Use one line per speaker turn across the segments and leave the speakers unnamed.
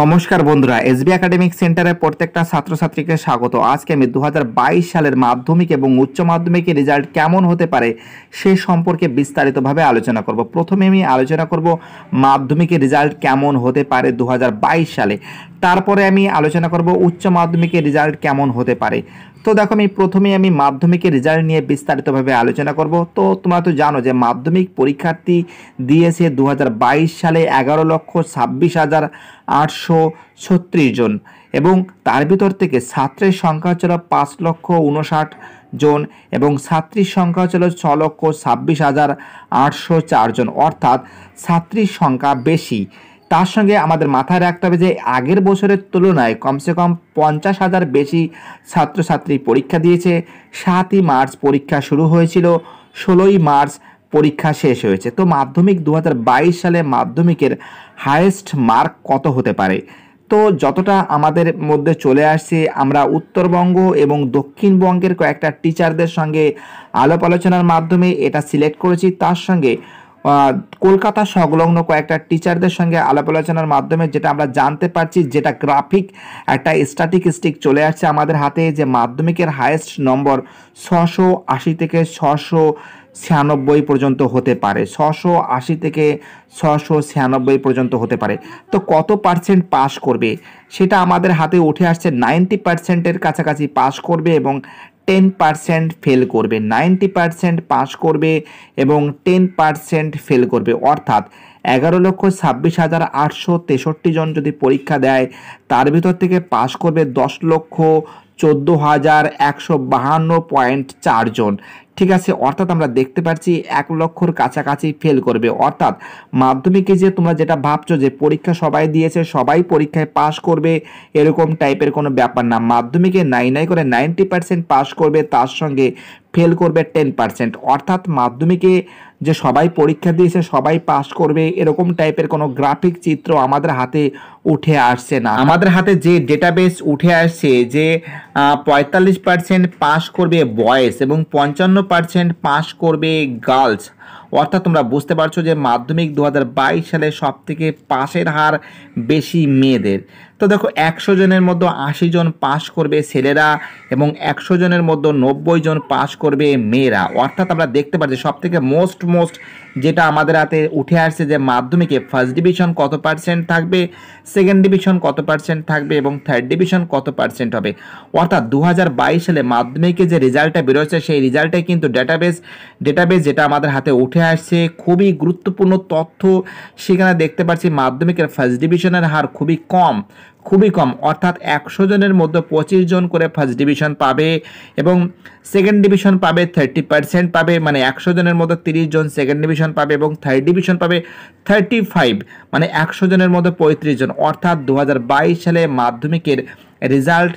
নমস্কার বন্ধুরা SB academic সেন্টারের প্রত্যেকটা ছাত্রছাত্রীকে স্বাগত আজকে আমি দু সালের মাধ্যমিক এবং উচ্চ মাধ্যমিকের রেজাল্ট কেমন হতে পারে সে সম্পর্কে বিস্তারিতভাবে আলোচনা করব প্রথমে আমি আলোচনা করব মাধ্যমিকের রেজাল্ট কেমন হতে পারে দু সালে তারপরে আমি আলোচনা করব উচ্চ মাধ্যমিকের রেজাল্ট কেমন হতে পারে তো দেখো আমি প্রথমেই আমি মাধ্যমিকের রেজাল্ট নিয়ে বিস্তারিতভাবে আলোচনা করব তো তোমরা তো জানো যে মাধ্যমিক পরীক্ষার্থী দিয়েছে দু সালে এগারো লক্ষ ছাব্বিশ হাজার আটশো ছত্রিশ জন এবং তার ভিতর থেকে ছাত্রের সংখ্যা ছিল পাঁচ লক্ষ উনষাট জন এবং ছাত্রীর সংখ্যা ছিল ছ লক্ষ ছাব্বিশ হাজার আটশো চারজন অর্থাৎ ছাত্রীর সংখ্যা বেশি তার সঙ্গে আমাদের মাথায় রাখতে হবে যে আগের বছরের তুলনায় কমসে কম পঞ্চাশ হাজার বেশি ছাত্রছাত্রী পরীক্ষা দিয়েছে সাতই মার্চ পরীক্ষা শুরু হয়েছিল ষোলোই মার্চ পরীক্ষা শেষ হয়েছে তো মাধ্যমিক দু সালে মাধ্যমিকের হায়েস্ট মার্ক কত হতে পারে তো যতটা আমাদের মধ্যে চলে আসছে আমরা উত্তরবঙ্গ এবং দক্ষিণবঙ্গের কয়েকটা টিচারদের সঙ্গে আলাপ আলোচনার মাধ্যমে এটা সিলেক্ট করেছি তার সঙ্গে কলকাতা সংলগ্ন কয়েকটা টিচারদের সঙ্গে আলাপ আলোচনার মাধ্যমে যেটা আমরা জানতে পারছি যেটা গ্রাফিক একটা স্ট্যাটিস্টিক চলে আসছে আমাদের হাতে যে মাধ্যমিকের হায়েস্ট নম্বর ছশো আশি থেকে ছশো ছিয়ানব্বই পর্যন্ত হতে পারে ছশো আশি থেকে ছশো ছিয়ানব্বই পর্যন্ত হতে পারে তো কত পার্সেন্ট পাস করবে সেটা আমাদের হাতে উঠে আসছে নাইনটি পার্সেন্টের কাছাকাছি পাস করবে এবং টেন পারসেন্ট ফেল করবে নাইনটি পারসেন্ট পাস করবে এবং টেন পারসেন্ট ফেল করবে অর্থাৎ এগারো লক্ষ ছাব্বিশ হাজার আটশো তেষট্টি জন যদি পরীক্ষা দেয় তার ভিতর থেকে পাশ করবে দশ লক্ষ চোদ্দ হাজার একশো বাহান্ন পয়েন্ট চারজন ঠিক আছে অর্থাৎ আমরা দেখতে পাচ্ছি এক লক্ষর কাছাকাছি ফেল করবে অর্থাৎ মাধ্যমিকে যে তোমরা যেটা ভাবছো যে পরীক্ষা সবাই দিয়েছে সবাই পরীক্ষায় পাশ করবে এরকম টাইপের কোনো ব্যাপার না মাধ্যমিকে নাই নাই করে নাইনটি পার্সেন্ট পাশ করবে তার সঙ্গে ফেল করবে টেন পার্সেন্ট অর্থাৎ মাধ্যমিকে যে সবাই পরীক্ষা দিয়েছে সবাই পাস করবে এরকম টাইপের কোনো গ্রাফিক চিত্র আমাদের হাতে উঠে আসছে না আমাদের হাতে যে ডেটাবেস উঠে আসছে যে পঁয়তাল্লিশ পার্সেন্ট পাস করবে বয়েস এবং পঞ্চান্ন পার্সেন্ট পাস করবে গার্লস অর্থাৎ তোমরা বুঝতে পারছো যে মাধ্যমিক দু সালে সব থেকে পাশের হার বেশি মেয়েদের তো দেখো একশো জনের মধ্যে আশি জন পাশ করবে ছেলেরা এবং একশো জনের মধ্যে নব্বই জন পাশ করবে মেয়েরা অর্থাৎ আমরা দেখতে পাচ্ছি সব থেকে মোস্ট মোস্ট যেটা আমাদের হাতে উঠে আসছে যে মাধ্যমিকে ফার্স্ট ডিভিশন কত পার্সেন্ট থাকবে সেকেন্ড ডিভিশন কত পার্সেন্ট থাকবে এবং থার্ড ডিভিশন কত পার্সেন্ট হবে অর্থাৎ দু সালে মাধ্যমিকে যে রেজাল্টটা বেরোচ্ছে সেই রেজাল্টটাই কিন্তু ডেটাবেস ডেটাবেস যেটা আমাদের হাতে উঠে আসছে খুবই গুরুত্বপূর্ণ তথ্য সেখানে দেখতে পাচ্ছি মাধ্যমিকের ফার্স্ট ডিভিশনের হার খুবই কম খুবই কম অর্থাৎ একশো জনের মধ্যে পঁচিশ জন করে ফার্স্ট ডিভিশন পাবে এবং সেকেন্ড ডিভিশন পাবে থার্টি পার্সেন্ট পাবে মানে একশো জনের মধ্যে তিরিশ জন সেকেন্ড ডিভিশন পাবে এবং থার্ড ডিভিশন পাবে থার্টি ফাইভ মানে একশো জনের মধ্যে পঁয়ত্রিশ জন অর্থাৎ দু সালে মাধ্যমিকের রেজাল্ট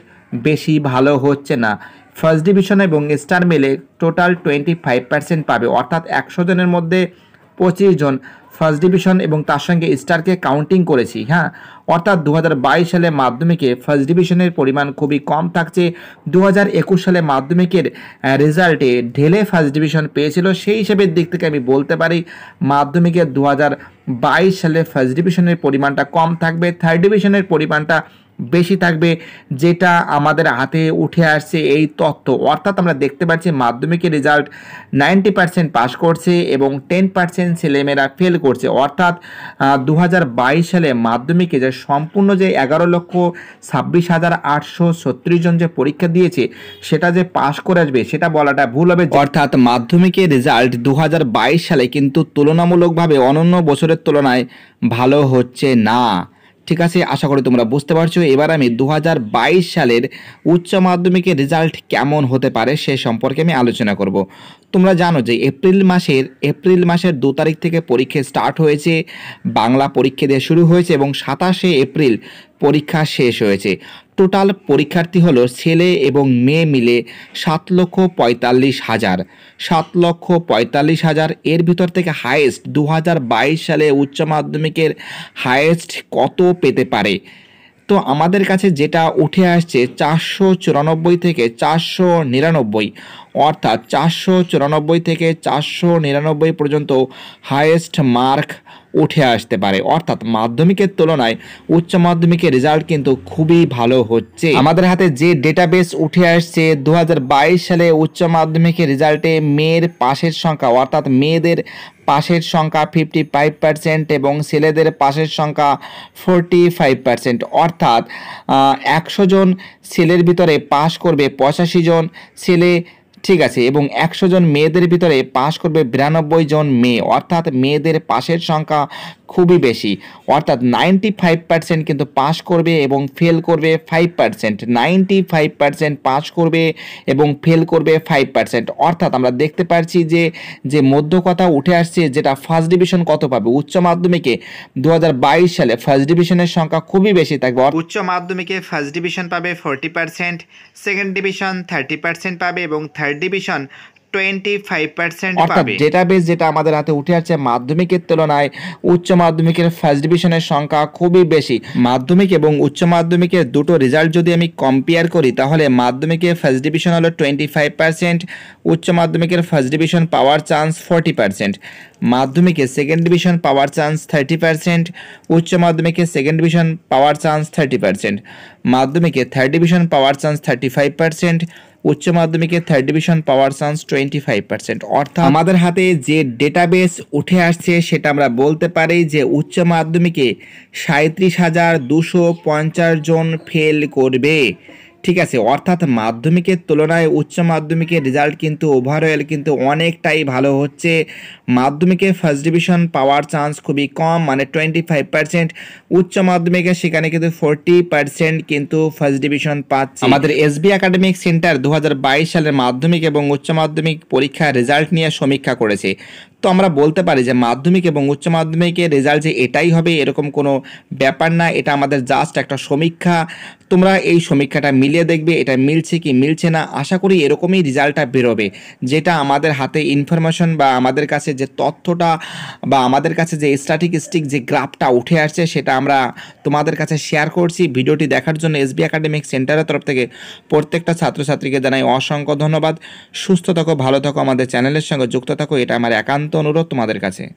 বেশি ভালো হচ্ছে না ফার্স্ট ডিভিশন এবং স্টার মিলে টোটাল টোয়েন্টি ফাইভ পার্সেন্ট পাবে অর্থাৎ একশো জনের মধ্যে পঁচিশ জন ফার্স্ট ডিভিশন এবং তার সঙ্গে স্টারকে কাউন্টিং করেছি হ্যাঁ অর্থাৎ দু সালে মাধ্যমিকে ফার্স্ট ডিভিশনের পরিমাণ খুবই কম থাকছে দু সালে মাধ্যমিকের রেজাল্টে ঢেলে ফার্স্ট ডিভিশন পেয়েছিল সেই হিসেবের দিক থেকে আমি বলতে পারি মাধ্যমিকের দু সালে ফার্স্ট ডিভিশনের পরিমাণটা কম থাকবে থার্ড ডিভিশনের পরিমাণটা বেশি থাকবে যেটা আমাদের হাতে উঠে আসছে এই তথ্য অর্থাৎ আমরা দেখতে পাচ্ছি মাধ্যমিকের রেজাল্ট নাইনটি পার্সেন্ট পাস করছে এবং টেন পার্সেন্ট ছেলেমেয়েরা ফেল করছে অর্থাৎ দু সালে মাধ্যমিকে যে সম্পূর্ণ যে এগারো লক্ষ ছাব্বিশ হাজার আটশো ছত্রিশ জন যে পরীক্ষা দিয়েছে সেটা যে পাশ করে আসবে সেটা বলাটা ভুল হবে অর্থাৎ মাধ্যমিকের রেজাল্ট দু সালে কিন্তু তুলনামূলকভাবে অনন্য বছরের তুলনায় ভালো হচ্ছে না ঠিক আছে আশা করি তোমরা বুঝতে পারছো এবার আমি দু সালের উচ্চ মাধ্যমিকের রেজাল্ট কেমন হতে পারে সে সম্পর্কে আমি আলোচনা করব তোমরা জানো যে এপ্রিল মাসের এপ্রিল মাসের দু তারিখ থেকে পরীক্ষা স্টার্ট হয়েছে বাংলা পরীক্ষা দিয়ে শুরু হয়েছে এবং সাতাশে এপ্রিল পরীক্ষা শেষ হয়েছে টোটাল পরীক্ষার্থী হলো ছেলে এবং মেয়ে মিলে সাত লক্ষ পঁয়তাল্লিশ হাজার সাত লক্ষ পঁয়তাল্লিশ হাজার এর ভিতর থেকে হায়েস্ট দু সালে উচ্চ মাধ্যমিকের হায়েস্ট কত পেতে পারে তো আমাদের কাছে যেটা উঠে আসছে চারশো চুরানব্বই থেকে চারশো নিরানব্বই অর্থাৎ চারশো চুরানব্বই থেকে চারশো নিরানব্বই পর্যন্ত হায়েস্ট মার্ক উঠে আসতে পারে অর্থাৎ মাধ্যমিকের তুলনায় উচ্চ মাধ্যমিকের রেজাল্ট কিন্তু খুবই ভালো হচ্ছে আমাদের হাতে যে ডেটাবেস উঠে আসছে দু সালে উচ্চ মাধ্যমিকের রেজাল্টে মেয়ের পাশের সংখ্যা অর্থাৎ মেয়েদের পাশের সংখ্যা ফিফটি ফাইভ পার্সেন্ট এবং ছেলেদের পাশের সংখ্যা ফোরটি ফাইভ পার্সেন্ট অর্থাৎ একশো জন ছেলের ভিতরে পাশ করবে পঁচাশি জন ছেলে ঠিক আছে এবং একশো জন মেয়েদের ভিতরে পাশ করবে বিরানব্বই জন মেয়ে অর্থাৎ মেয়েদের পাশের সংখ্যা খুবই বেশি অর্থাৎ নাইনটি ফাইভ পার্সেন্ট কিন্তু পাশ করবে এবং ফেল করবে five percent ninety five percent pass করবে এবং ফেল করবে ফাইভ পার্সেন্ট অর্থাৎ আমরা দেখতে পাচ্ছি যে যে মধ্য কথা উঠে আসছে যেটা ফার্স্ট ডিভিশন কত পাবে উচ্চ মাধ্যমিকে দু সালে ফার্স্ট ডিভিশনের সংখ্যা খুবই বেশি থাকবে উচ্চ মাধ্যমিকে ফার্স্ট ডিভিশন পাবে forty percent second division thirty percent পাবে এবং thirty third division twenty five percent অর্থাৎ ডেটাবেস যেটা আমাদের হাতে উঠে আসছে মাধ্যমিকের তুলনায় উচ্চ মাধ্যমিকের ফার্স্ট ডিভিশনের সংখ্যা খুবই বেশি মাধ্যমিক এবং উচ্চ মাধ্যমিকের দুটো রেজাল্ট যদি আমি কম্পেয়ার করি তাহলে মাধ্যমিকের ফার্স্ট ডিভিশন হলো টোয়েন্টি ফাইভ পার্সেন্ট উচ্চ মাধ্যমিকের ফার্স্ট ডিভিশন পাওয়ার চান্স ফোরটি পার্সেন্ট মাধ্যমিকে সেকেন্ড ডিভিশন পাওয়ার চান্স থার্টি পার্সেন্ট উচ্চ মাধ্যমিকে সেকেন্ড ডিভিশন পাওয়ার চান্স থার্টি পার্সেন্ট মাধ্যমিকে থার্ড ডিভিশন পাওয়ার চান্স থার্টি ফাইভ পার্সেন্ট উচ্চ মাধ্যমিকে থার্ড ডিভিশন পাওয়ার চান্স টোয়েন্টি ফাইভ পার্সেন্ট অর্থাৎ আমাদের হাতে যে ডেটাবেস উঠে আসছে সেটা আমরা বলতে পারি যে উচ্চ মাধ্যমিকে সাঁত্রিশ হাজার দুশো পঞ্চাশ জন ফেল করবে ঠিক আছে অর্থাৎ মাধ্যমিকের তুলনায় উচ্চ মাধ্যমিকের রেজাল্ট কিন্তু ওভারঅল কিন্তু অনেকটাই ভালো হচ্ছে মাধ্যমিকে ফার্স্ট ডিভিশন পাওয়ার চান্স খুবই কম মানে টোয়েন্টি ফাইভ পার্সেন্ট উচ্চ মাধ্যমিকে সেখানে কিন্তু ফোরটি পার্সেন্ট কিন্তু ফার্স্ট ডিভিশন পাচ্ছে আমাদের এসবি একাডেমিক সেন্টার দু সালের মাধ্যমিক এবং উচ্চ মাধ্যমিক পরীক্ষার রেজাল্ট নিয়ে সমীক্ষা করেছে তো আমরা বলতে পারি যে মাধ্যমিক এবং উচ্চ মাধ্যমিকের রেজাল্ট যে এটাই হবে এরকম কোনো ব্যাপার না এটা আমাদের জাস্ট একটা সমীক্ষা তোমরা এই সমীক্ষাটা মিলে মিলিয়ে দেখবে এটা মিলছে কি মিলছে না আশা করি এরকমই রেজাল্টটা বেরোবে যেটা আমাদের হাতে ইনফরমেশন বা আমাদের কাছে যে তথ্যটা বা আমাদের কাছে যে স্ট্যাটিস্টিক যে গ্রাফটা উঠে আসছে সেটা আমরা তোমাদের কাছে শেয়ার করছি ভিডিওটি দেখার জন্য এসবি একাডেমিক সেন্টারের তরফ থেকে প্রত্যেকটা ছাত্রছাত্রীকে জানাই অসংখ্য ধন্যবাদ সুস্থ থাকো ভালো থাকো আমাদের চ্যানেলের সঙ্গে যুক্ত থাকো এটা আমার একান্ত অনুরোধ তোমাদের কাছে